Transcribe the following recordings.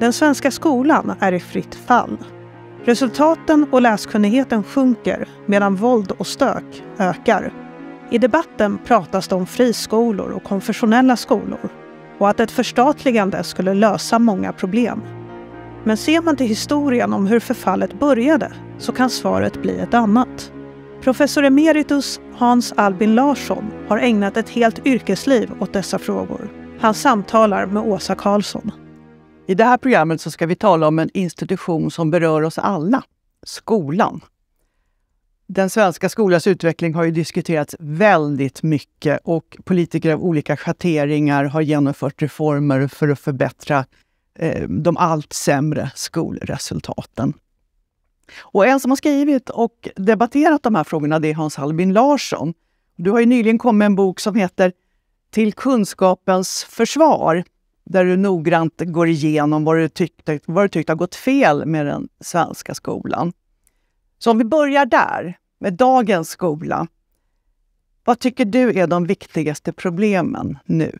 Den svenska skolan är i fritt fall. Resultaten och läskunnigheten sjunker medan våld och stök ökar. I debatten pratas det om friskolor och konfessionella skolor och att ett förstatligande skulle lösa många problem. Men ser man till historien om hur förfallet började så kan svaret bli ett annat. Professor emeritus Hans Albin Larsson har ägnat ett helt yrkesliv åt dessa frågor. Han samtalar med Åsa Karlsson. I det här programmet så ska vi tala om en institution som berör oss alla, skolan den svenska skolans utveckling har ju diskuterats väldigt mycket och politiker av olika schatteringar har genomfört reformer för att förbättra eh, de allt sämre skolresultaten. Och en som har skrivit och debatterat de här frågorna det är Hans Albin Larsson. Du har ju nyligen kommit med en bok som heter Till kunskapens försvar där du noggrant går igenom vad du tyckte, vad du tyckte har gått fel med den svenska skolan. Så om vi börjar där med dagens skola. Vad tycker du är de viktigaste problemen nu?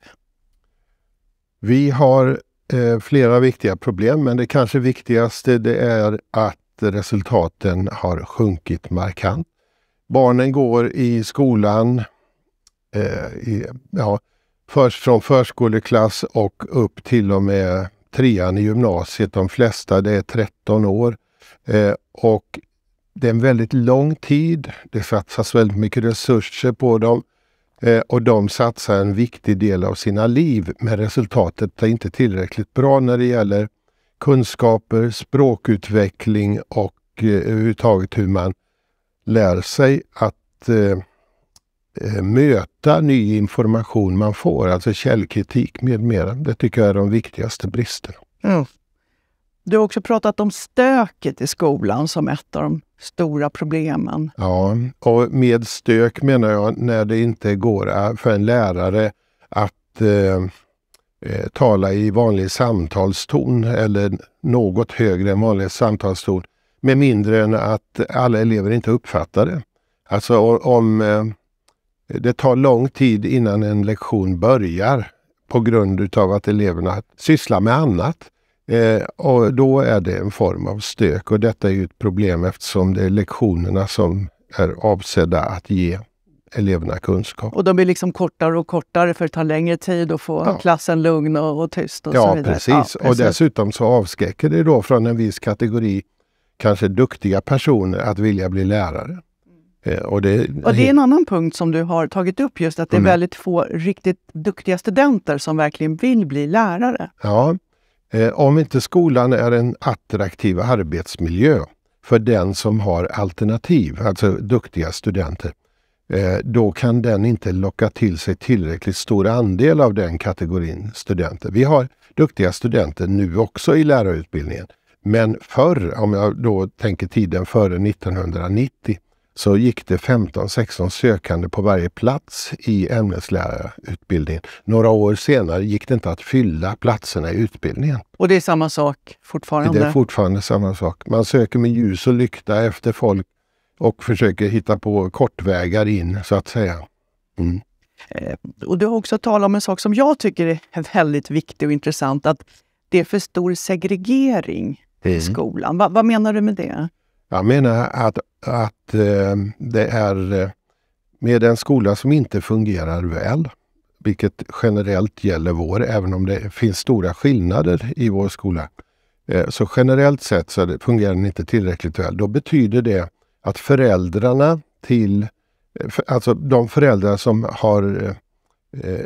Vi har eh, flera viktiga problem, men det kanske viktigaste det är att resultaten har sjunkit markant. Barnen går i skolan eh, i, ja, först från förskoleklass och upp till och med trean i gymnasiet. De flesta, det är 13 år. Eh, och det är en väldigt lång tid. Det satsas väldigt mycket resurser på dem eh, och de satsar en viktig del av sina liv. Men resultatet är inte tillräckligt bra när det gäller kunskaper, språkutveckling och eh, överhuvudtaget hur man lär sig att eh, möta ny information man får, alltså källkritik med mera. Det tycker jag är de viktigaste bristerna. Mm. Du har också pratat om stöket i skolan som ett av de stora problemen. Ja, och med stök menar jag när det inte går för en lärare att eh, eh, tala i vanlig samtalston eller något högre än vanlig samtalston med mindre än att alla elever inte uppfattar det. Alltså om eh, det tar lång tid innan en lektion börjar på grund av att eleverna sysslar med annat Eh, och då är det en form av stök och detta är ju ett problem eftersom det är lektionerna som är avsedda att ge eleverna kunskap. Och de blir liksom kortare och kortare för att ta längre tid att få ja. klassen lugn och, och tyst och ja, så vidare. Precis. Ja, precis. Och dessutom så avskräcker det då från en viss kategori, kanske duktiga personer, att vilja bli lärare. Och eh, det, och det, är en annan punkt som du har tagit upp, just att det är mm. väldigt få riktigt duktiga studenter som verkligen vill bli lärare. Ja, Eh, om inte skolan är en attraktiv arbetsmiljö för den som har alternativ, alltså duktiga studenter, eh, då kan den inte locka till sig tillräckligt stor andel av den kategorin studenter. Vi har duktiga studenter nu också i lärarutbildningen. Men förr, om jag då tänker tiden före 1990, så gick det 15-16 sökande på varje plats i ämneslärarutbildningen. Några år senare gick det inte att fylla platserna i utbildningen. Och det är samma sak fortfarande? Det är fortfarande samma sak. Man söker med ljus och lykta efter folk och försöker hitta på kortvägar in, så att säga. Mm. Eh, och du har också talat om en sak som jag tycker är väldigt viktig och intressant, att det är för stor segregering i mm. skolan. Va, vad menar du med det? Jag menar att att eh, det är eh, med en skola som inte fungerar väl, vilket generellt gäller vår, även om det finns stora skillnader i vår skola. Eh, så generellt sett så fungerar den inte tillräckligt väl. Då betyder det att föräldrarna till, eh, alltså de föräldrar som har eh,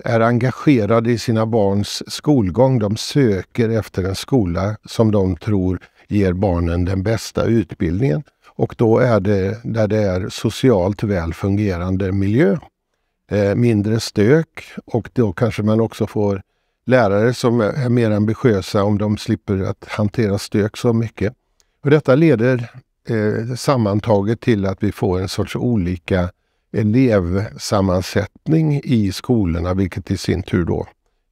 är engagerade i sina barns skolgång. De söker efter en skola som de tror ger barnen den bästa utbildningen. Och då är det där det är socialt väl fungerande miljö. Eh, mindre stök och då kanske man också får lärare som är mer ambitiösa om de slipper att hantera stök så mycket. Och detta leder eh, sammantaget till att vi får en sorts olika elevsammansättning i skolorna, vilket i sin tur då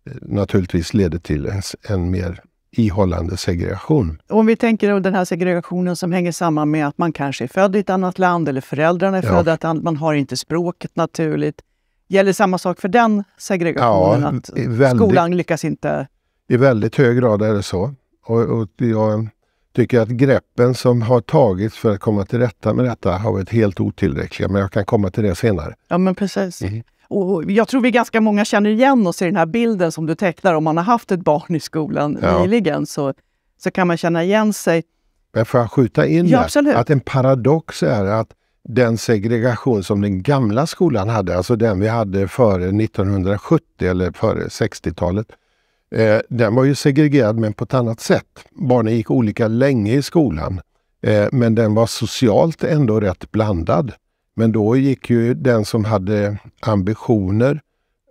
eh, naturligtvis leder till en, en mer ihållande segregation. Om vi tänker på den här segregationen som hänger samman med att man kanske är född i ett annat land eller föräldrarna är födda i ett annat man har inte språket naturligt. Gäller samma sak för den segregationen? Ja, att väldigt, skolan lyckas inte? I väldigt hög grad är det så. Och, och jag tycker att greppen som har tagits för att komma till rätta med detta har varit helt otillräckliga, men jag kan komma till det senare. Ja, men precis. Mm och jag tror vi ganska många känner igen oss i den här bilden som du tecknar. Om man har haft ett barn i skolan ja. nyligen så, så kan man känna igen sig. Men får jag skjuta in ja, där? Att en paradox är att den segregation som den gamla skolan hade, alltså den vi hade före 1970 eller före 60-talet, eh, den var ju segregerad men på ett annat sätt. Barnen gick olika länge i skolan, eh, men den var socialt ändå rätt blandad. Men då gick ju den som hade ambitioner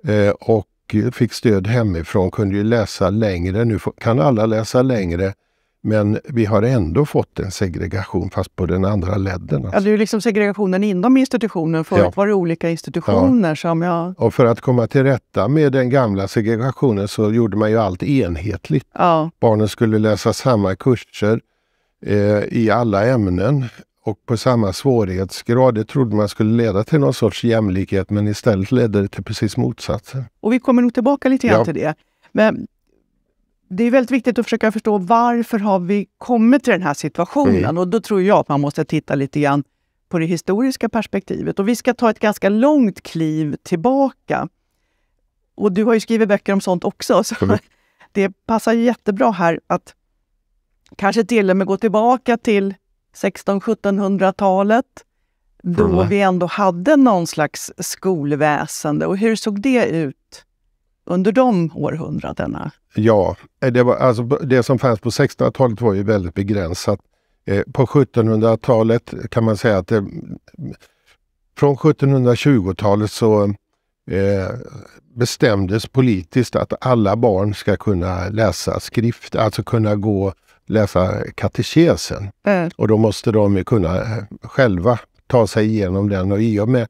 eh, och fick stöd hemifrån kunde ju läsa längre. Nu kan alla läsa längre. Men vi har ändå fått en segregation, fast på den andra ledden. Alltså. Ja, det är alltså. liksom segregationen inom institutionen. Förut ja. var det olika institutioner ja. som... Ja. Och för att komma till rätta med den gamla segregationen så gjorde man ju allt enhetligt. Ja. Barnen skulle läsa samma kurser eh, i alla ämnen och på samma svårighetsgrad. Det trodde man skulle leda till någon sorts jämlikhet men istället ledde det till precis motsatsen. Och vi kommer nog tillbaka lite grann ja. till det. Men det är väldigt viktigt att försöka förstå varför har vi kommit till den här situationen? Mm. Och då tror jag att man måste titta lite grann på det historiska perspektivet. Och vi ska ta ett ganska långt kliv tillbaka. Och du har ju skrivit böcker om sånt också, så mm. det passar jättebra här att kanske till och med gå tillbaka till 1600-1700-talet då mm. vi ändå hade någon slags skolväsende. Och hur såg det ut under de århundradena? Ja, eh, det, var, alltså, det som fanns på 1600-talet var ju väldigt begränsat. Eh, på 1700-talet kan man säga att det, eh, från 1720-talet så eh, bestämdes politiskt att alla barn ska kunna läsa skrift, alltså kunna gå läsa katekesen. Mm. Och då måste de kunna eh, själva ta sig igenom den. Och i och med,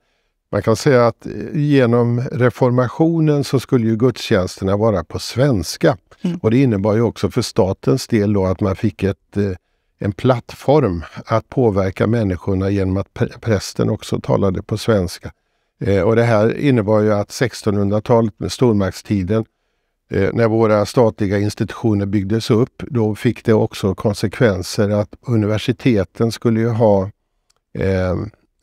man kan säga att eh, genom reformationen så skulle ju gudstjänsterna vara på svenska. Mm. Och det innebar ju också för statens del då att man fick ett, eh, en plattform att påverka människorna genom att prästen också talade på svenska. Och det här innebar ju att 1600-talet med stormaktstiden Eh, när våra statliga institutioner byggdes upp, då fick det också konsekvenser att universiteten skulle ju ha eh,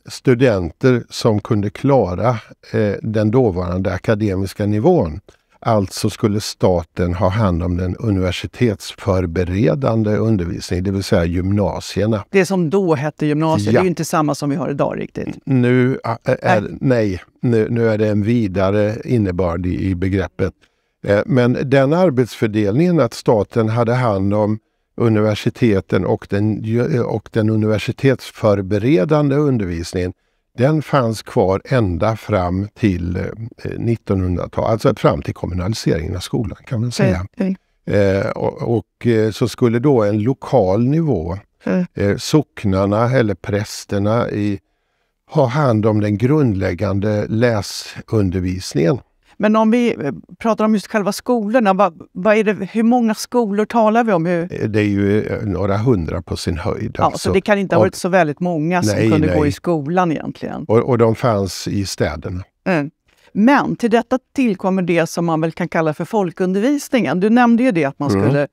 studenter som kunde klara eh, den dåvarande akademiska nivån. Alltså skulle staten ha hand om den universitetsförberedande undervisningen, det vill säga gymnasierna. Det som då hette gymnasier, ja. det är inte samma som vi har idag riktigt. Nu är, eh, eh, nej. nej, nu, nu är det en vidare innebörd i, i begreppet. Eh, men den arbetsfördelningen att staten hade hand om universiteten och den, eh, och den universitetsförberedande undervisningen, den fanns kvar ända fram till 1900-talet, eh, alltså fram till kommunaliseringen av skolan kan man säga. Mm. Eh, och, och så skulle då en lokal nivå, eh, socknarna eller prästerna, i, ha hand om den grundläggande läsundervisningen. Men om vi eh, pratar om just själva skolorna, vad, vad är det, hur många skolor talar vi om? Hur... Eh, det är ju eh, några hundra på sin höjd. Ja, alltså. Så det kan inte ha varit och, så väldigt många som nej, kunde nej. gå i skolan egentligen? Och, och de fanns i städerna. Mm. Men till detta tillkommer det som man väl kan kalla för folkundervisningen. Du nämnde ju det att man mm. skulle,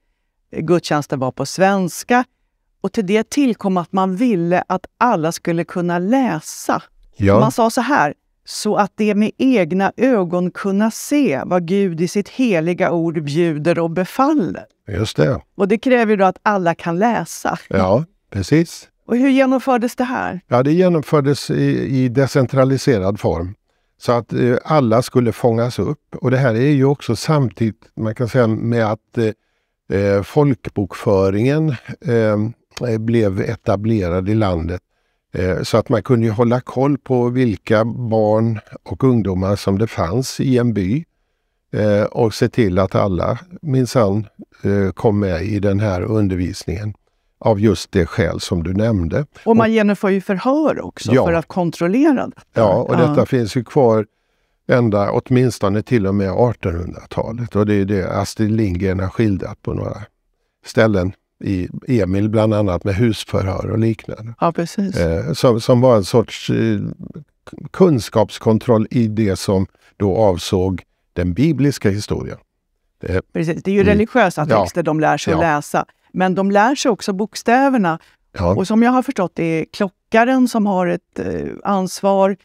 mm. gudstjänsten var på svenska. Och till det tillkom att man ville att alla skulle kunna läsa. Ja. Man sa så här, så att de med egna ögon kunna se vad Gud i sitt heliga ord bjuder och befaller. Just det. Och det kräver då att alla kan läsa. Ja, precis. Och hur genomfördes det här? Ja, det genomfördes i, i decentraliserad form så att eh, alla skulle fångas upp. Och det här är ju också samtidigt, man kan säga med att eh, eh folkbokföringen eh, eh, blev etablerad i landet Eh, så att man kunde hålla koll på vilka barn och ungdomar som det fanns i en by eh, och se till att alla minsann eh, kom med i den här undervisningen av just det skäl som du nämnde. Och man genomför ju förhör också ja. för att kontrollera det. Ja, och detta ja. finns ju kvar ända åtminstone till och med 1800-talet och det är det Astrid Lindgren har skildrat på några ställen i Emil bland annat med husförhör och liknande. Ja, precis. Eh, som, som var en sorts eh, kunskapskontroll i det som då avsåg den bibliska historien. Det, precis, det är ju mm. religiösa texter ja. de lär sig ja. att läsa, men de lär sig också bokstäverna. Ja. Och som jag har förstått det är klockaren som har ett eh, ansvar,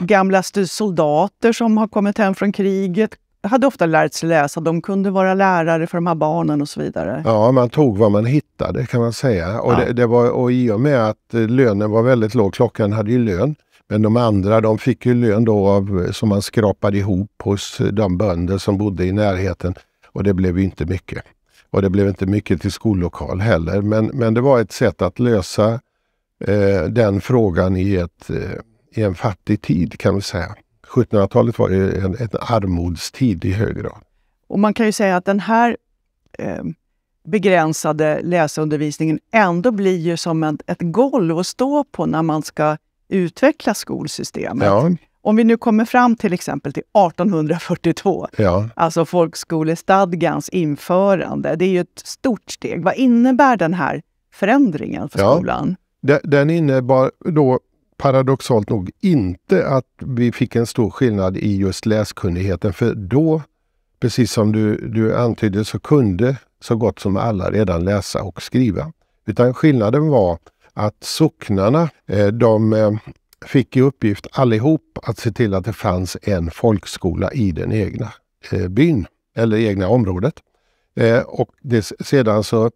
gamla soldater som har kommit hem från kriget, hade ofta lärt sig läsa. De kunde vara lärare för de här barnen och så vidare. Ja, man tog vad man hittade kan man säga. Och, ja. det, det, var, och i och med att eh, lönen var väldigt låg, klockan hade ju lön, men de andra de fick ju lön då av, eh, som man skrapade ihop hos eh, de bönder som bodde i närheten. Och det blev ju inte mycket. Och det blev inte mycket till skollokal heller. Men, men det var ett sätt att lösa eh, den frågan i, ett, eh, i en fattig tid kan vi säga. 1700-talet var ju en, en armodstid i hög grad. Och man kan ju säga att den här eh, begränsade läsundervisningen ändå blir ju som ett, ett golv att stå på när man ska utveckla skolsystemet. Ja. Om vi nu kommer fram till exempel till 1842, ja. alltså folkskolestadgans införande. Det är ju ett stort steg. Vad innebär den här förändringen för ja. skolan? Den innebar då paradoxalt nog inte att vi fick en stor skillnad i just läskunnigheten. För då, precis som du, du antydde, så kunde så gott som alla redan läsa och skriva. Utan skillnaden var att socknarna, eh, de eh, fick i uppgift allihop att se till att det fanns en folkskola i den egna eh, byn eller egna området. Och det, sedan så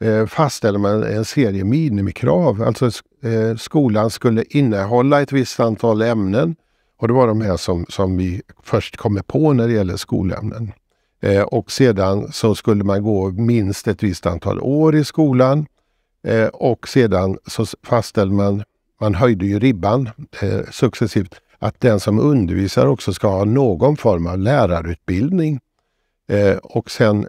Eh, fastställde man en serie minimikrav. Alltså eh, skolan skulle innehålla ett visst antal ämnen och det var de här som, som vi först kommer på när det gäller skolämnen. Eh, och sedan så skulle man gå minst ett visst antal år i skolan. Eh, och sedan så fastställde man, man höjde ju ribban eh, successivt, att den som undervisar också ska ha någon form av lärarutbildning. Eh, och sen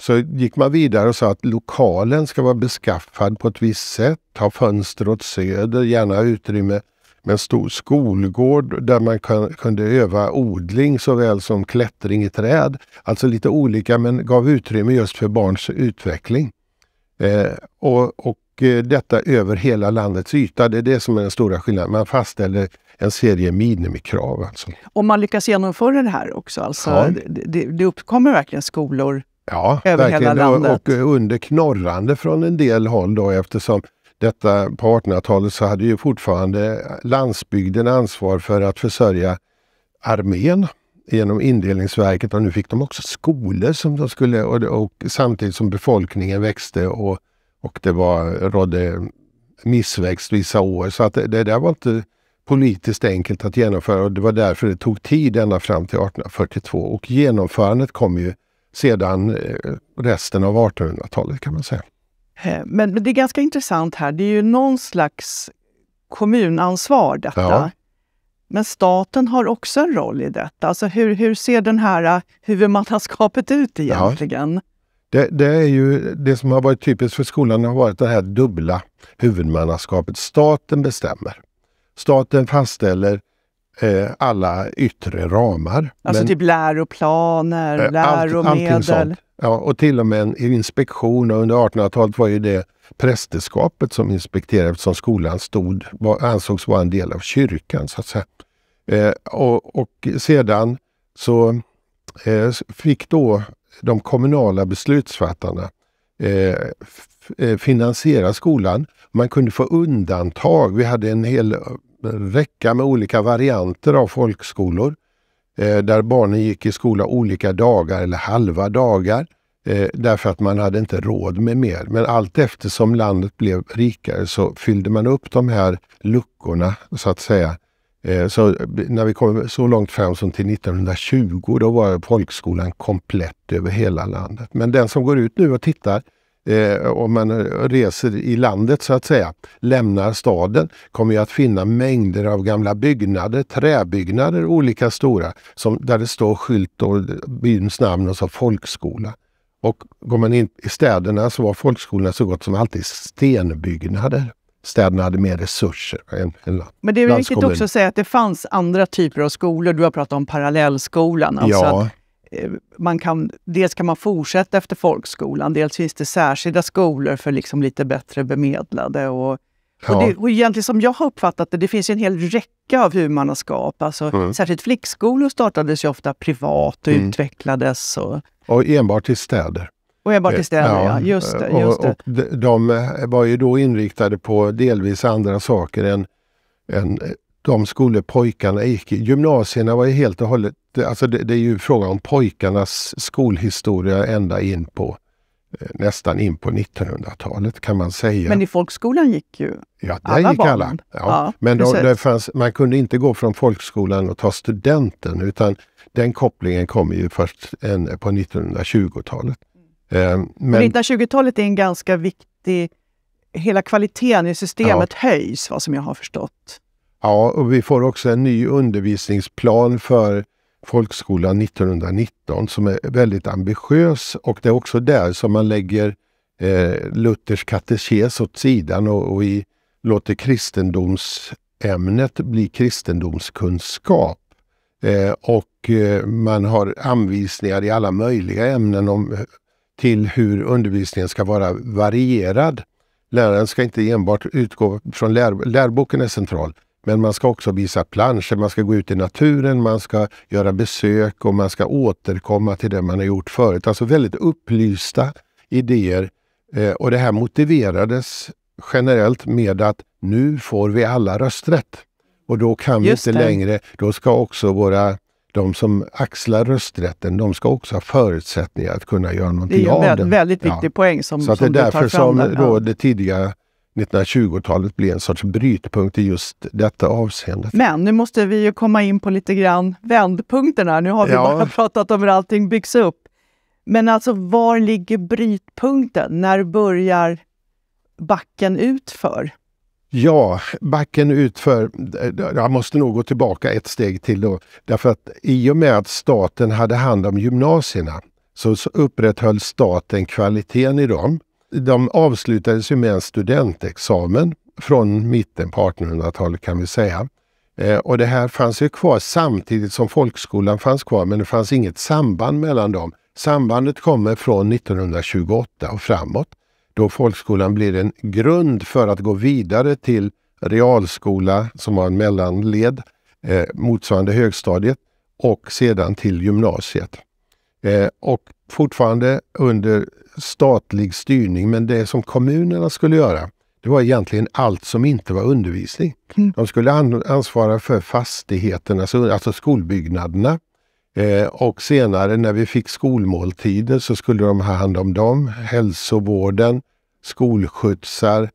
så gick man vidare och sa att lokalen ska vara beskaffad på ett visst sätt, ha fönster åt söder, gärna utrymme med en stor skolgård där man kunde öva odling såväl som klättring i träd. Alltså lite olika men gav utrymme just för barns utveckling. Eh, och, och, eh, detta över hela landets yta, det är det som är den stora skillnaden. Man fastställer en serie minimikrav. Alltså. Om man lyckas genomföra det här också, alltså, ja. det, det, det uppkommer verkligen skolor Ja, över verkligen. hela landet. Och, under knorrande från en del håll då eftersom detta på 1800-talet så hade ju fortfarande landsbygden ansvar för att försörja armén genom indelningsverket och nu fick de också skolor som de skulle och, och samtidigt som befolkningen växte och, och det var, rådde missväxt vissa år. Så att det, det där var inte politiskt enkelt att genomföra och det var därför det tog tid ända fram till 1842 och genomförandet kom ju sedan eh, resten av 1800-talet kan man säga. Eh, men, men det är ganska intressant här. Det är ju någon slags kommunansvar detta. Ja. Men staten har också en roll i detta. Alltså hur, hur ser den här eh, huvudmannaskapet ut egentligen? Ja. Det, det, är ju det som har varit typiskt för skolan har varit det här dubbla huvudmannaskapet. Staten bestämmer. Staten fastställer Eh, alla yttre ramar. Alltså Men, typ läroplaner, eh, läromedel? Ja, och till och med en inspektion. Och under 1800-talet var ju det prästerskapet som inspekterade eftersom skolan stod, var, ansågs vara en del av kyrkan. så att säga. Eh, och, och, sedan så eh, fick då de kommunala beslutsfattarna eh, eh, finansiera skolan. Man kunde få undantag. Vi hade en hel räcka med olika varianter av folkskolor eh, där barnen gick i skola olika dagar eller halva dagar eh, därför att man hade inte råd med mer. Men allt eftersom landet blev rikare så fyllde man upp de här luckorna så att säga. Eh, så när vi kom så långt fram som till 1920 då var folkskolan komplett över hela landet. Men den som går ut nu och tittar eh, om man eh, reser i landet så att säga, lämnar staden, kommer jag att finna mängder av gamla byggnader, träbyggnader olika stora, som, där det står skylt och byns namn och så folkskola. Och går man in i städerna så var folkskolorna så gott som alltid stenbyggnader städerna hade mer resurser. Än, än Men det är viktigt också att säga att det fanns andra typer av skolor. Du har pratat om parallellskolan. Alltså ja. Eh, man kan, dels kan man fortsätta efter folkskolan, dels finns det särskilda skolor för liksom lite bättre bemedlade. Och, ja. och, det, och egentligen som jag har uppfattat det, det finns en hel räcka av huvudmannaskap. Alltså, mm. Särskilt flickskolor startades ju ofta privat och mm. utvecklades. Och, och enbart i städer. Och enbart i eh, städer, ja. ja. Just det, just och, det. och de var ju då inriktade på delvis andra saker än, än de skolor pojkarna gick i. Gymnasierna var ju helt och hållet, alltså det, det är ju fråga om pojkarnas skolhistoria ända in på eh, nästan in på 1900-talet kan man säga. Men i folkskolan gick ju ja, där alla gick barn. Alla. Ja. ja men då, det fanns, man kunde inte gå från folkskolan och ta studenten utan den kopplingen kommer ju först en, på 1920-talet. Mm. Eh, men, 1920-talet är en ganska viktig... Hela kvaliteten i systemet ja. höjs, vad som jag har förstått. Ja, och vi får också en ny undervisningsplan för folkskolan 1919 som är väldigt ambitiös och det är också där som man lägger eh, Luthers katekes åt sidan och, och i, låter kristendomsämnet bli kristendomskunskap. Eh, och eh, man har anvisningar i alla möjliga ämnen om, eh, till hur undervisningen ska vara varierad. Läraren ska inte enbart utgå från lär, läroboken är central, men man ska också visa planscher, man ska gå ut i naturen, man ska göra besök och man ska återkomma till det man har gjort förut. Alltså väldigt upplysta idéer. Eh, och det här motiverades generellt med att nu får vi alla rösträtt. Och då kan Just vi inte det. längre, då ska också våra de som axlar rösträtten, de ska också ha förutsättningar att kunna göra någonting av den. Det är en väldigt, viktig ja. poäng som, Så som det är därför som den, ja. då det tidiga 1920-talet blev en sorts brytpunkt i just detta avseende. Men nu måste vi ju komma in på lite grann vändpunkterna. Nu har vi ja. bara pratat om hur allting byggs upp. Men alltså, var ligger brytpunkten? När börjar backen utför? Ja, backen utför, jag måste nog gå tillbaka ett steg till då. Därför att i och med att staten hade hand om gymnasierna så upprätthöll staten kvaliteten i dem de avslutades ju med en studentexamen från mitten på 1800-talet kan vi säga. Eh, och det här fanns ju kvar samtidigt som folkskolan fanns kvar men det fanns inget samband mellan dem. Sambandet kommer från 1928 och framåt då folkskolan blir en grund för att gå vidare till realskola som var en mellanled eh, motsvarande högstadiet och sedan till gymnasiet. Eh, och fortfarande under statlig styrning, men det som kommunerna skulle göra, det var egentligen allt som inte var undervisning. Mm. De skulle ansvara för fastigheterna, alltså skolbyggnaderna. Eh, och senare när vi fick skolmåltider så skulle de ha hand om dem, hälsovården, skolskjutsar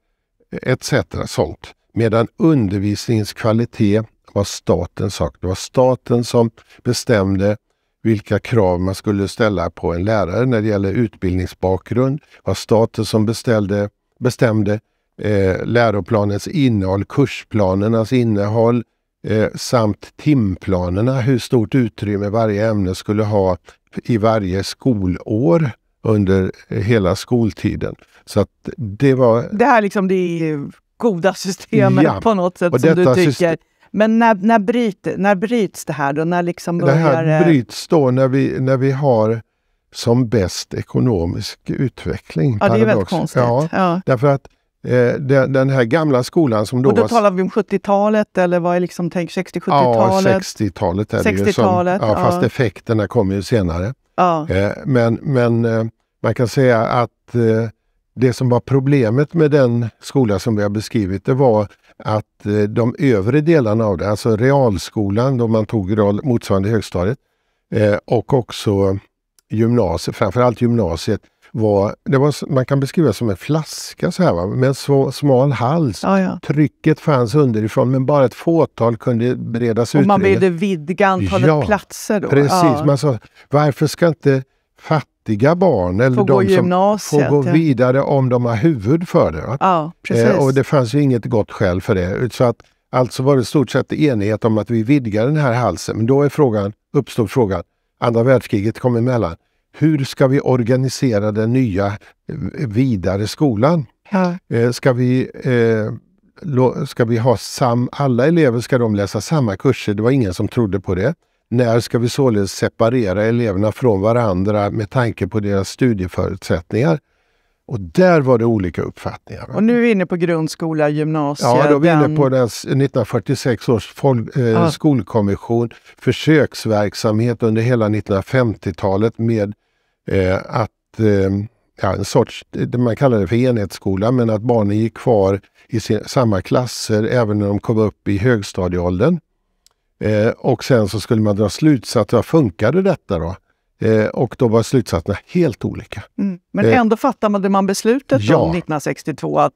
etc. Sånt. Medan undervisningens kvalitet var statens sak. Det var staten som bestämde vilka krav man skulle ställa på en lärare när det gäller utbildningsbakgrund, var staten som beställde, bestämde eh, läroplanens innehåll, kursplanernas innehåll eh, samt timplanerna, hur stort utrymme varje ämne skulle ha i varje skolår under hela skoltiden. Så att det var... Det här liksom det goda systemet ja. på något sätt och som du tycker men när, när, bryt, när bryts det här då? När liksom börjar... Det här eh, bryts då när vi, när vi har som bäst ekonomisk utveckling. Ja, paradox. det är väldigt konstigt. Ja, ja. Därför att eh, den, den, här gamla skolan som då... Och då var... talar vi om 70-talet eller vad är liksom, 60-70-talet? Ja, 60-talet är 60 det ju. Som, ja, ja. Fast effekterna kommer ju senare. Ja. Eh, men men eh, man kan säga att eh, det som var problemet med den skola som vi har beskrivit, det var att eh, de övre delarna av det, alltså realskolan då man tog motsvarande högstadiet eh, och också gymnasiet, framförallt gymnasiet, var, det var, man kan beskriva som en flaska så här, va? med en så, smal hals. Ja, ja. Trycket fanns underifrån men bara ett fåtal kunde beredas utrymme. Man ville vidga antalet ja, platser då. Precis, man sa varför ska inte fattiga fattiga barn eller får de som får gå vidare om de har huvud för det. Ja, eh, och det fanns ju inget gott skäl för det. Så att, alltså var det stort sett enighet om att vi vidgar den här halsen. Men då är frågan, uppstod frågan, andra världskriget kom emellan. Hur ska vi organisera den nya eh, vidare skolan? Ja. Eh, ska vi eh, Ska vi ha sam, alla elever ska de läsa samma kurser? Det var ingen som trodde på det. När ska vi således separera eleverna från varandra med tanke på deras studieförutsättningar? Och där var det olika uppfattningar. Och nu är vi inne på grundskola, gymnasiet. Ja, då är vi den... inne på den 1946 års folk, eh, ah. skolkommission. Försöksverksamhet under hela 1950-talet med eh, att eh, ja, en sorts, man kallar det för enhetsskola, men att barnen gick kvar i sin, samma klasser även när de kom upp i högstadieåldern. Eh, och sen så skulle man dra slutsatser, funkade detta då? Eh, och då var slutsatserna helt olika. Mm. Men eh, ändå fattade man beslutet ja. om 1962 att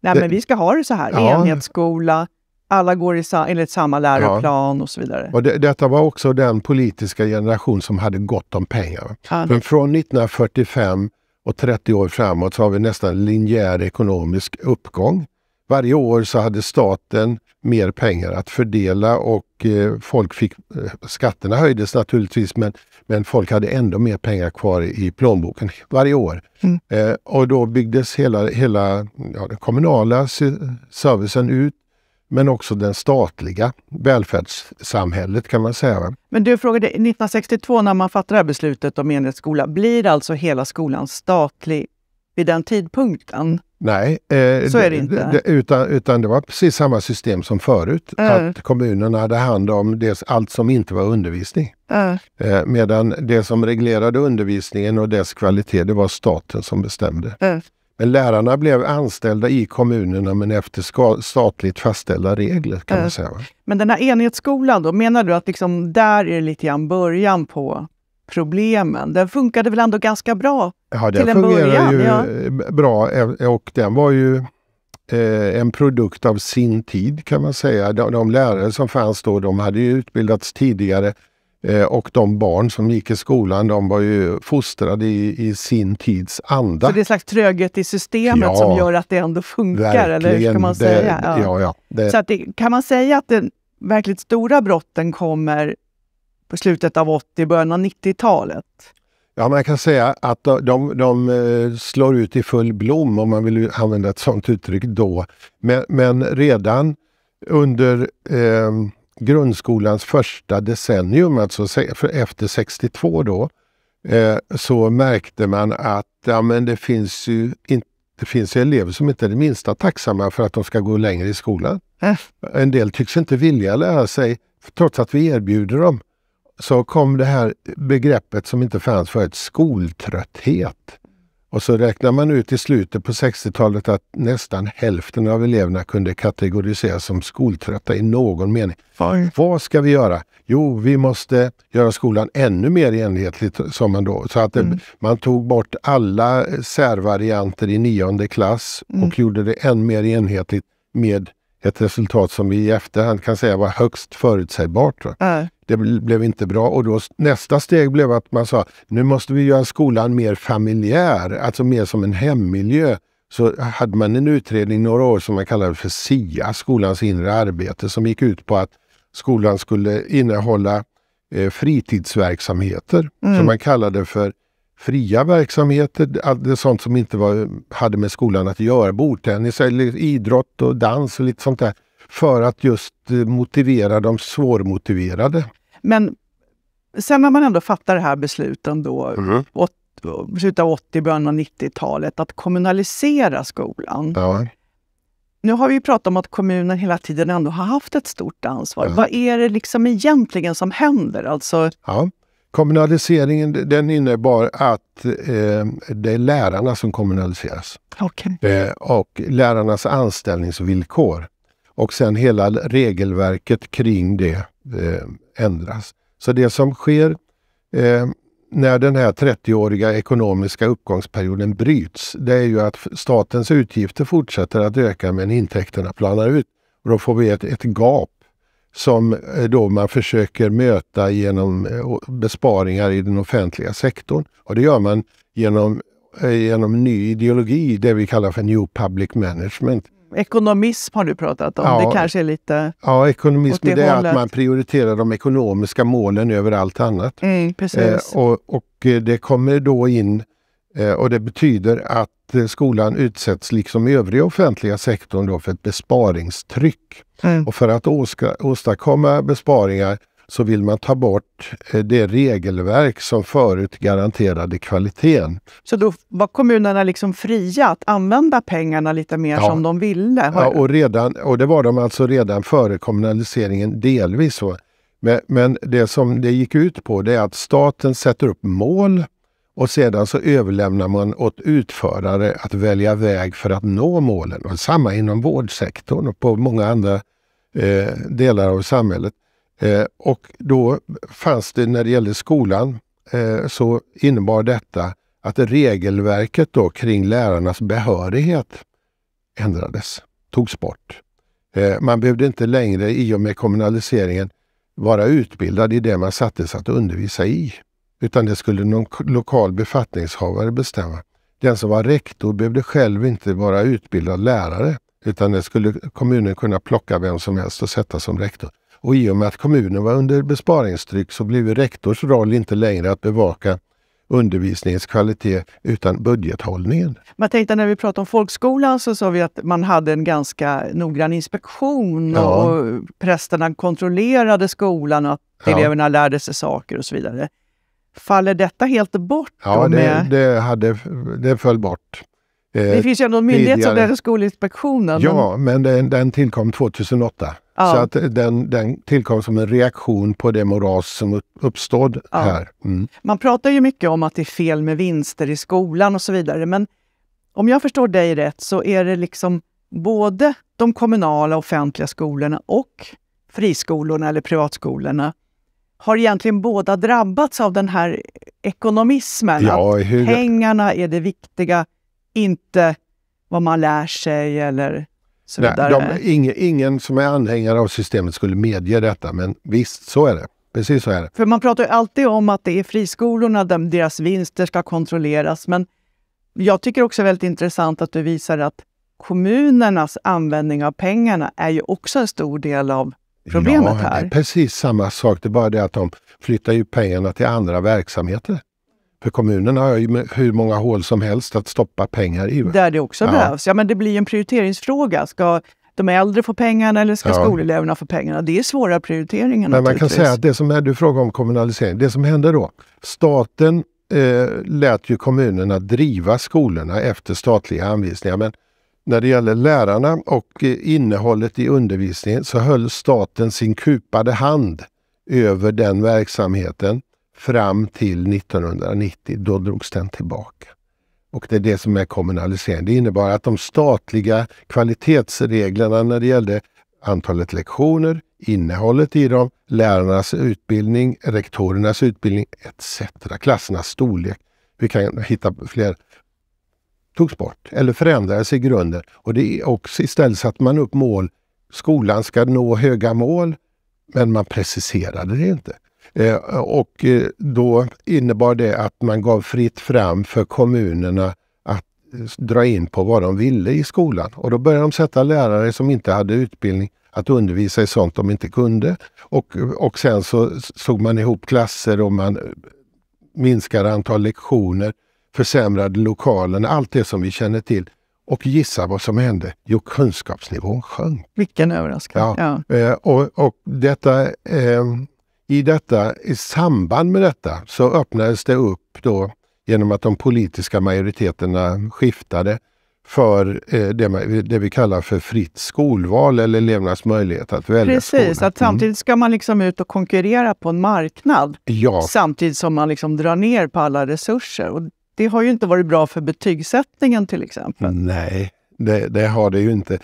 nej, men vi ska ha det så här, ja. enhetsskola, alla går i sa enligt samma läroplan ja. och så vidare. Och det, detta var också den politiska generation som hade gott om pengar. Ja. Men från 1945 och 30 år framåt så har vi nästan linjär ekonomisk uppgång. Varje år så hade staten mer pengar att fördela och eh, folk fick, eh, skatterna höjdes naturligtvis, men, men folk hade ändå mer pengar kvar i plånboken varje år. Mm. Eh, och då byggdes hela, hela ja, den kommunala servicen ut, men också den statliga välfärdssamhället kan man säga. Men du frågade 1962 när man fattade det här beslutet om enhetsskola, blir alltså hela skolan statlig vid den tidpunkten? Nej, eh, så är det inte. Det, utan, utan det var precis samma system som förut. Mm. Att kommunerna hade hand om det, allt som inte var undervisning. Mm. Eh, medan det som reglerade undervisningen och dess kvalitet, det var staten som bestämde. Mm. Men lärarna blev anställda i kommunerna men efter statligt fastställda regler kan man säga. Men den här enhetsskolan då, menar du att liksom där är det lite grann början på problemen? Den funkade väl ändå ganska bra Ja, den fungerar ju ja. bra och den var ju eh, en produkt av sin tid kan man säga. De, de lärare som fanns då, de hade ju utbildats tidigare eh, och de barn som gick i skolan, de var ju fostrade i, i sin tids anda. Så det är en slags tröghet i systemet ja, som gör att det ändå funkar, eller hur ska man säga? Det, ja, ja det. Så att det, kan man säga att den verkligt stora brotten kommer på slutet av 80 början av 90-talet? Ja, man kan säga att de, de, eh, slår ut i full blom, om man vill använda ett sådant uttryck då. Men, men redan under eh, grundskolans första decennium, alltså efter 62 då, eh, så märkte man att ja, men det finns ju inte det finns elever som inte är det minsta tacksamma för att de ska gå längre i skolan. Äh. En del tycks inte vilja lära sig, trots att vi erbjuder dem så kom det här begreppet som inte fanns förut, skoltrötthet. Och så räknar man ut i slutet på 60-talet att nästan hälften av eleverna kunde kategoriseras som skoltrötta i någon mening. Fine. Vad ska vi göra? Jo, vi måste göra skolan ännu mer enhetlig, sa man då. Så att mm. man tog bort alla särvarianter i nionde klass och mm. gjorde det än mer enhetligt med ett resultat som vi i efterhand kan säga var högst förutsägbart. Äh. Det blev inte bra och då nästa steg blev att man sa nu måste vi göra skolan mer familjär, alltså mer som en hemmiljö. Så hade man en utredning några år som man kallade för SIA, skolans inre arbete, som gick ut på att skolan skulle innehålla eh, fritidsverksamheter mm. som man kallade för fria verksamheter, det sånt som inte var, hade med skolan att göra, bordtennis, eller idrott och dans och lite sånt där. För att just eh, motivera de svårmotiverade. Men sen när man ändå fattar det här besluten då, mm. slutet av 80, början av 90-talet, att kommunalisera skolan. Ja. Nu har vi ju pratat om att kommunen hela tiden ändå har haft ett stort ansvar. Ja. Vad är det liksom egentligen som händer? Alltså... Ja. Kommunaliseringen den innebar att eh, det är lärarna som kommunaliseras. Okay. Eh, och lärarnas anställningsvillkor. Och sen hela regelverket kring det eh, ändras. Så det som sker eh, när den här 30-åriga ekonomiska uppgångsperioden bryts, det är ju att statens utgifter fortsätter att öka men intäkterna planar ut. Och då får vi ett, ett gap som eh, då man försöker möta genom eh, besparingar i den offentliga sektorn. Och det gör man genom, eh, genom ny ideologi, det vi kallar för New Public Management. Ekonomism har du pratat om. Ja, det kanske är lite Ja, ekonomism det, det är att man prioriterar de ekonomiska målen över allt annat. Mm, precis. Eh, och, och, eh, det kommer då in eh, och det betyder att eh, skolan utsätts, liksom övriga offentliga sektorn, då, för ett besparingstryck. Mm. Och för att åska, åstadkomma besparingar så vill man ta bort eh, det regelverk som förut garanterade kvaliteten. Så då var kommunerna liksom fria att använda pengarna lite mer ja. som de ville? Ja, och, redan, och det var de alltså redan före kommunaliseringen delvis. Så. Men, men det som det gick ut på det är att staten sätter upp mål och sedan så överlämnar man åt utförare att välja väg för att nå målen. Och samma inom vårdsektorn och på många andra eh, delar av samhället. Eh, och då fanns det när det gällde skolan eh, så innebar detta att regelverket då kring lärarnas behörighet ändrades, togs bort. Eh, man behövde inte längre i och med kommunaliseringen vara utbildad i det man sattes att undervisa i. Utan det skulle någon lokal befattningshavare bestämma. Den som var rektor behövde själv inte vara utbildad lärare utan det skulle kommunen kunna plocka vem som helst och sätta som rektor. Och i och med att kommunen var under besparingstryck så blev rektors roll inte längre att bevaka undervisningens kvalitet utan budgethållningen. Man tänkte när vi pratade om folkskolan så sa vi att man hade en ganska noggrann inspektion ja. och prästerna kontrollerade skolan och att ja. eleverna lärde sig saker och så vidare. Faller detta helt bort? Ja, det, det, hade, det föll bort. Eh, det finns ju ändå en myndighet som heter Skolinspektionen. Ja, men, men den, den, tillkom 2008. Ja. Så att den, den, tillkom som en reaktion på det moras som uppstod ja. här. Mm. Man pratar ju mycket om att det är fel med vinster i skolan och så vidare. Men om jag förstår dig rätt så är det liksom både de kommunala offentliga skolorna och friskolorna eller privatskolorna har egentligen båda drabbats av den här ekonomismen. Ja, att pengarna är det viktiga inte vad man lär sig eller så vidare. de, ingen, ingen som är anhängare av systemet skulle medge detta, men visst, så är det. Precis så är det. För man pratar ju alltid om att det är friskolorna, där deras vinster ska kontrolleras. Men jag tycker också väldigt intressant att du visar att kommunernas användning av pengarna är ju också en stor del av problemet ja, här. Det är precis samma sak, det är bara det att de flyttar ju pengarna till andra verksamheter. För kommunerna har ju hur många hål som helst att stoppa pengar i. Där det också ja. behövs. Ja, men det blir en prioriteringsfråga. Ska de äldre få pengarna eller ska ja. skoleleverna få pengarna? Det är svåra prioriteringar Men man kan säga att det som är, du frågar om kommunalisering, det som hände då, staten eh, lät ju kommunerna driva skolorna efter statliga anvisningar. Men när det gäller lärarna och eh, innehållet i undervisningen så höll staten sin kupade hand över den verksamheten fram till 1990. Då drogs den tillbaka. Och det är det som är kommunalisering. Det innebar att de statliga kvalitetsreglerna när det gällde antalet lektioner, innehållet i dem, lärarnas utbildning, rektorernas utbildning etc. Klassernas storlek. Vi kan hitta fler togs bort eller förändrades i grunden. Och det är också istället satte man upp mål. Skolan ska nå höga mål, men man preciserade det inte. Eh, och eh, då innebar det att man gav fritt fram för kommunerna att eh, dra in på vad de ville i skolan. Och då började de sätta lärare som inte hade utbildning att undervisa i sånt de inte kunde. Och, och sen så slog man ihop klasser och man minskade antal lektioner, försämrade lokalerna, allt det som vi känner till. Och gissa vad som hände? Jo, kunskapsnivån sjönk. Vilken överraskning. Ja. ja. Och, och detta eh, i, detta, i samband med detta så öppnades det upp då genom att de politiska majoriteterna skiftade för eh, det, det, vi kallar för fritt skolval eller elevernas möjlighet att välja Precis, skola. Precis, att mm. samtidigt ska man liksom ut och konkurrera på en marknad ja. samtidigt som man liksom drar ner på alla resurser. Och det har ju inte varit bra för betygssättningen till exempel. Nej, det, det, har det ju inte.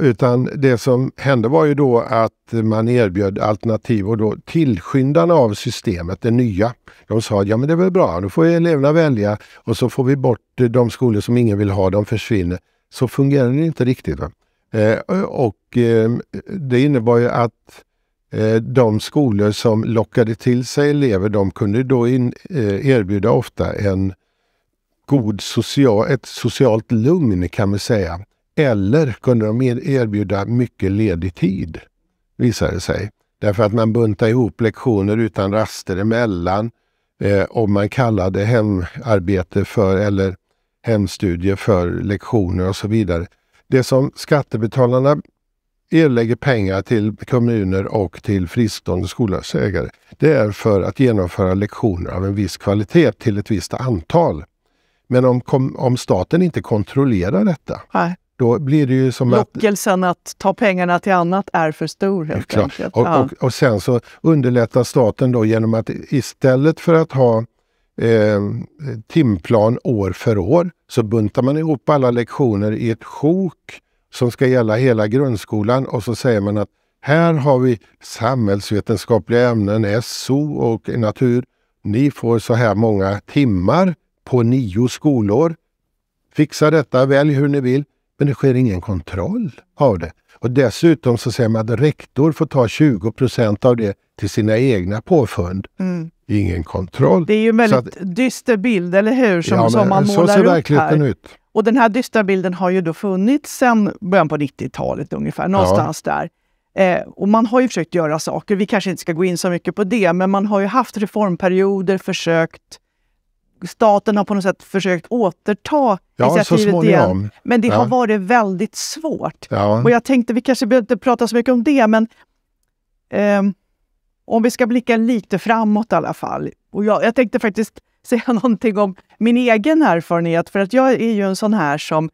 Utan det som hände var ju då att man erbjöd alternativ och då tillskyndarna av systemet, det nya, de sa att ja men det är väl bra, Nu får eleverna välja och så får vi bort de skolor som ingen vill ha, de försvinner. Så fungerade det inte riktigt. Va? Eh, och eh, det innebar ju att eh, de skolor som lockade till sig elever, de kunde då in, erbjuda ofta en god social, ett socialt lugn kan man säga. Eller kunde de erbjuda mycket ledig tid, visade det sig. Därför att man buntade ihop lektioner utan raster emellan eh, och man kallade hemarbete för, eller hemstudier för lektioner och så vidare. Det som skattebetalarna erlägger pengar till kommuner och till fristående skolors ägare, det är för att genomföra lektioner av en viss kvalitet till ett visst antal. Men om, om staten inte kontrollerar detta, Nej. då blir det ju som Lockelsen att... att ta pengarna till annat är för stor helt klart. enkelt. Och, ja. och, och, sen så underlättar staten då genom att istället för att ha eh, timplan år för år så buntar man ihop alla lektioner i ett sjok som ska gälla hela grundskolan och så säger man att här har vi samhällsvetenskapliga ämnen, SO och natur. Ni får så här många timmar på nio skolår. Fixa detta, välj hur ni vill. Men det sker ingen kontroll av det. Och dessutom så säger man att rektor får ta 20 procent av det till sina egna påfund. Mm. Ingen kontroll. Det är ju en väldigt att, dyster bild, eller hur? Som, ja, som man så målar så ser verkligheten ut. Och den här dystra bilden har ju då funnits sedan början på 90-talet ungefär, någonstans ja. där. Eh, och man har ju försökt göra saker. Vi kanske inte ska gå in så mycket på det, men man har ju haft reformperioder, försökt staten har på något sätt försökt återta ja, initiativet igen. Men det ja. har varit väldigt svårt. Ja. Och jag tänkte, vi kanske behöver inte prata så mycket om det, men um, om vi ska blicka lite framåt i alla fall. Och jag, jag tänkte faktiskt säga någonting om min egen erfarenhet, för att jag är ju en sån här som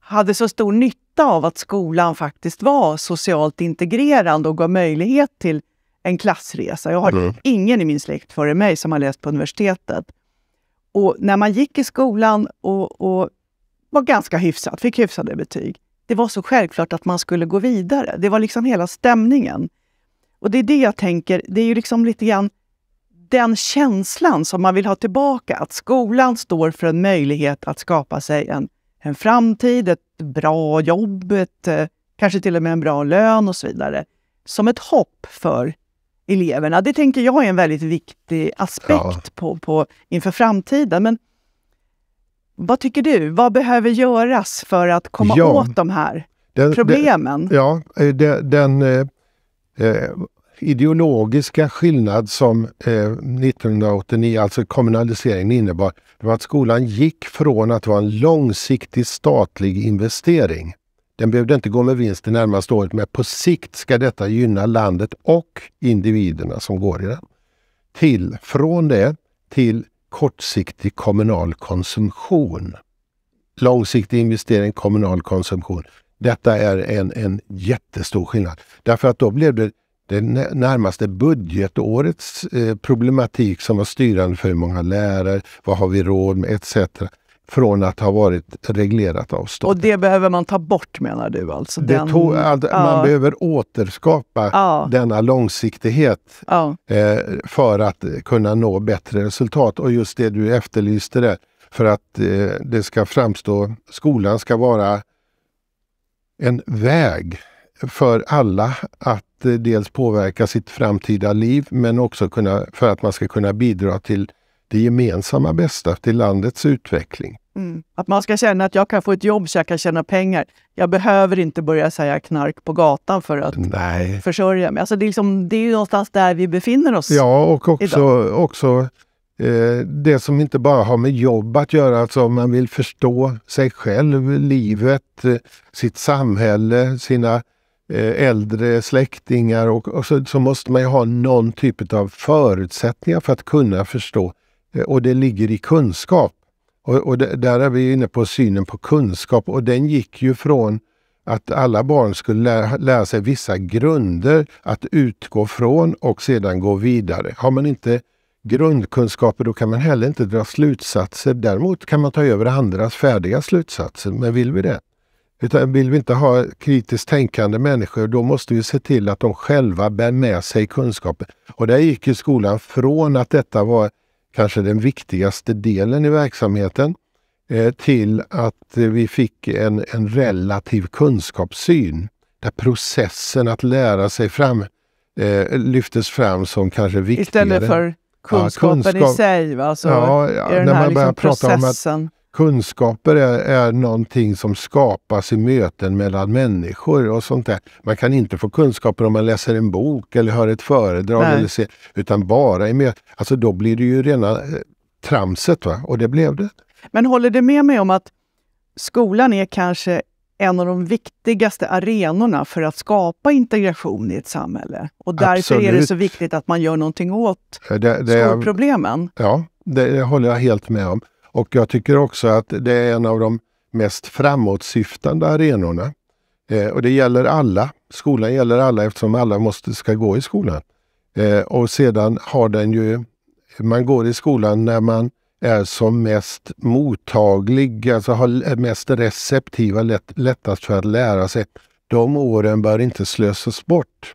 hade så stor nytta av att skolan faktiskt var socialt integrerande och gav möjlighet till en klassresa. Jag har mm. ingen i min släkt före mig som har läst på universitetet. Och när man gick i skolan och, och var ganska hyfsad, fick hyfsade betyg, det var så självklart att man skulle gå vidare. Det var liksom hela stämningen. Och det är det jag tänker, det är ju liksom lite grann den känslan som man vill ha tillbaka, att skolan står för en möjlighet att skapa sig en, en framtid, ett bra jobb, ett, eh, kanske till och med en bra lön och så vidare. Som ett hopp för eleverna. Det tänker jag är en väldigt viktig aspekt ja. på, på, inför framtiden. Men vad tycker du? Vad behöver göras för att komma ja, åt de här den, problemen? Eh, den, ja, den, den eh, ideologiska skillnad som eh, 1989, alltså kommunaliseringen, innebar var att skolan gick från att vara en långsiktig statlig investering den behövde inte gå med vinst det närmaste året, men på sikt ska detta gynna landet och individerna som går i den. Till, från det till kortsiktig kommunal konsumtion. Långsiktig investering, kommunal konsumtion. Detta är en, en jättestor skillnad. Därför att då blev det det närmaste budgetårets eh, problematik som var styrande för hur många lärare, vad har vi råd med etc från att ha varit reglerat av staten. Och det behöver man ta bort menar du? Alltså, den... tog, all, ja. Man behöver återskapa ja. denna långsiktighet ja. eh, för att kunna nå bättre resultat. Och just det du efterlyste där, för att eh, det ska framstå, skolan ska vara en väg för alla att eh, dels påverka sitt framtida liv men också kunna, för att man ska kunna bidra till det gemensamma bästa till landets utveckling. Mm. Att man ska känna att jag kan få ett jobb så jag kan tjäna pengar. Jag behöver inte börja säga knark på gatan för att Nej. försörja mig. Alltså det, är liksom, det är ju någonstans där vi befinner oss Ja, och också, idag. också eh, det som inte bara har med jobb att göra. Alltså om man vill förstå sig själv, livet, eh, sitt samhälle, sina eh, äldre släktingar och, och så, så, måste man ju ha någon typ av förutsättningar för att kunna förstå Eh, och det ligger i kunskap. Och, och där är vi inne på synen på kunskap och den gick ju från att alla barn skulle lära, lära sig vissa grunder att utgå från och sedan gå vidare. Har man inte grundkunskaper då kan man heller inte dra slutsatser. Däremot kan man ta över andras färdiga slutsatser, men vill vi det? Utan vill vi inte ha kritiskt tänkande människor, då måste vi se till att de själva bär med sig kunskapen. Och där gick ju skolan från att detta var kanske den viktigaste delen i verksamheten, eh, till att eh, vi fick en, en relativ kunskapssyn där processen att lära sig fram eh, lyftes fram som kanske viktigare. Istället för kunskapen ja, kunskap, i sig? Va? Så ja, ja, när man liksom börjar processen. prata om att kunskaper är, är någonting som skapas i möten mellan människor och sånt där. Man kan inte få kunskaper om man läser en bok eller hör ett föredrag, eller se, utan bara i möten. Alltså då blir det ju rena eh, tramset va? och det blev det. Men håller du med mig om att skolan är kanske en av de viktigaste arenorna för att skapa integration i ett samhälle. Och därför Absolut. är det så viktigt att man gör någonting åt det, det, skolproblemen. Ja, det håller jag helt med om. Och jag tycker också att det är en av de mest framåtsyftande arenorna. Eh, och det gäller alla. Skolan gäller alla eftersom alla måste, ska gå i skolan. Eh, och sedan har den ju... Man går i skolan när man är som mest mottaglig, alltså har mest receptiva, lätt, lättast för att lära sig. De åren bör inte slösas bort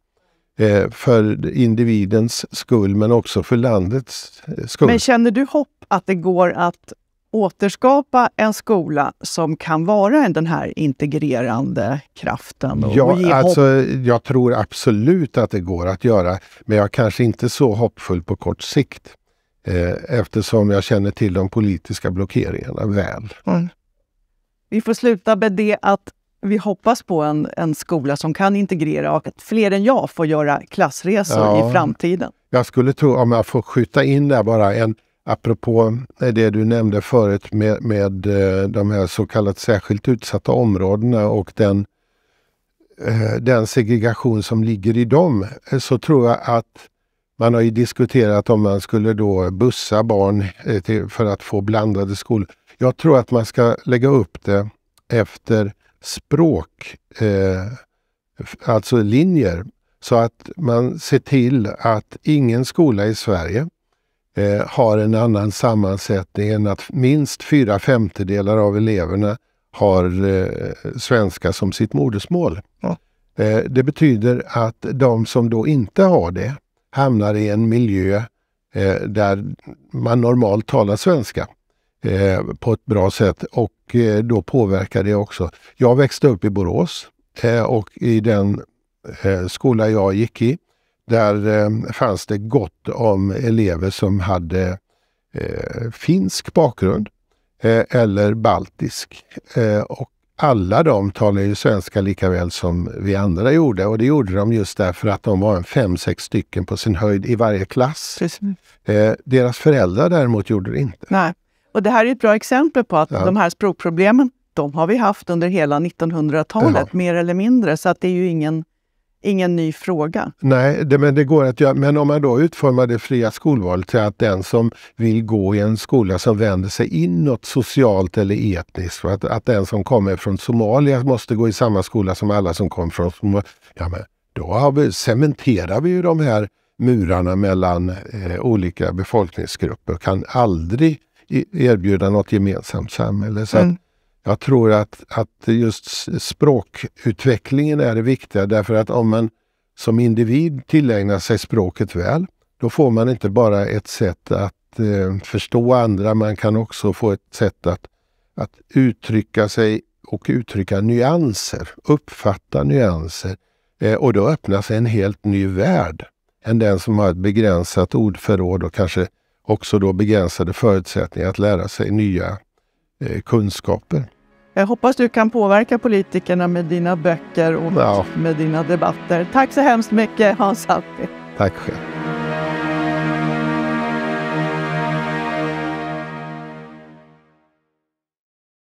eh, för individens skull men också för landets eh, skull. Men känner du hopp att det går att återskapa en skola som kan vara den här integrerande kraften? Och ja, ge alltså, jag tror absolut att det går att göra, men jag är kanske inte så hoppfull på kort sikt eh, eftersom jag känner till de politiska blockeringarna väl. Mm. Vi får sluta med det att vi hoppas på en, en skola som kan integrera och att fler än jag får göra klassresor ja, i framtiden. Jag skulle tro, om jag får skjuta in där bara, en, apropå eh, det du nämnde förut med, med eh, de här så kallat särskilt utsatta områdena och den, eh, den segregation som ligger i dem, så tror jag att man har ju diskuterat om man skulle då bussa barn för att få blandade skolor. Jag tror att man ska lägga upp det efter språk, alltså linjer. Så att man ser till att ingen skola i Sverige Eh, har en annan sammansättning än att minst fyra femtedelar av eleverna har eh, svenska som sitt modersmål. Ja. Eh, det betyder att de som då inte har det hamnar i en miljö eh, där man normalt talar svenska eh, på ett bra sätt och då påverkar det också. Jag växte upp i Borås och i den skola jag gick i där eh, fanns det gott om elever som hade eh, finsk bakgrund eh, eller baltisk. Eh, och alla de talade ju svenska lika väl som vi andra gjorde och det gjorde de just därför att de var en fem, sex stycken på sin höjd i varje klass. Eh, deras föräldrar däremot gjorde det inte. Nej. Och det här är ett bra exempel på att ja. de här språkproblemen de har vi haft under hela 1900-talet, ja. mer eller mindre. Så att det är ju ingen ingen ny fråga. Nej, det, men det går att göra. Men om man då utformar det fria skolvalet till att den som vill gå i en skola som vänder sig inåt socialt eller etniskt, att, att den som kommer från Somalia måste gå i samma skola som alla som kommer från Somalia. Ja, men då har vi, cementerar vi ju de här murarna mellan eh, olika befolkningsgrupper och kan aldrig e-, erbjuda något gemensamt samhälle. Så mm. att, jag tror att, att just språkutvecklingen är det viktiga därför att om man som individ tillägnar sig språket väl, då får man inte bara ett sätt att eh, förstå andra, man kan också få ett sätt att, att uttrycka sig och uttrycka nyanser, uppfatta nyanser. Eh, och då öppnas en helt ny värld än den som har ett begränsat ordförråd och kanske också då begränsade förutsättningar att lära sig nya eh, kunskaper. Jag hoppas du kan påverka politikerna med dina böcker och ja. med dina debatter. Tack så hemskt mycket Hans Alpi. Tack själv.